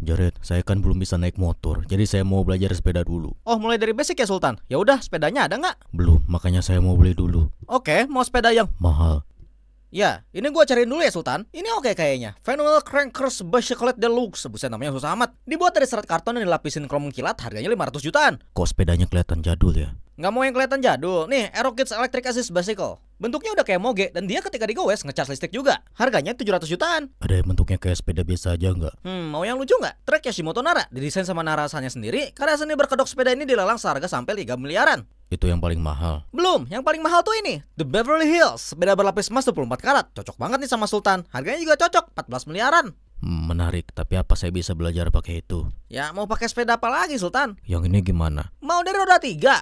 Jared, saya kan belum bisa naik motor, jadi saya mau belajar sepeda dulu. Oh, mulai dari basic ya Sultan? Ya udah, sepedanya ada nggak? Belum, makanya saya mau beli dulu. Oke, okay, mau sepeda yang mahal. Ya, ini gua cariin dulu ya Sultan. Ini oke okay kayaknya. Fenwell Crankers Bicycle Deluxe. Buset namanya susah amat. Dibuat dari serat karton yang dilapisin krom kilat, harganya 500 jutaan. Kok sepedanya kelihatan jadul ya? Nggak mau yang kelihatan jadul. Nih, Aero Kids Electric Assist Bicycle. Bentuknya udah kayak moge dan dia ketika digowes ngecas listrik juga. Harganya 700 jutaan. Ada yang bentuknya kayak sepeda biasa aja nggak? Hmm, mau yang lucu nggak? Trek Yoshimoto Nara didesain sama Narasannya sendiri. Karena seni berkedok sepeda ini dilelang seharga sampai 3 miliaran. Itu yang paling mahal. Belum, yang paling mahal tuh ini, The Beverly Hills, sepeda berlapis emas 24 karat. Cocok banget nih sama Sultan. Harganya juga cocok, 14 miliaran. Hmm, menarik, tapi apa saya bisa belajar pakai itu? Ya, mau pakai sepeda apa lagi, Sultan? Yang ini gimana? Mau dari roda tiga?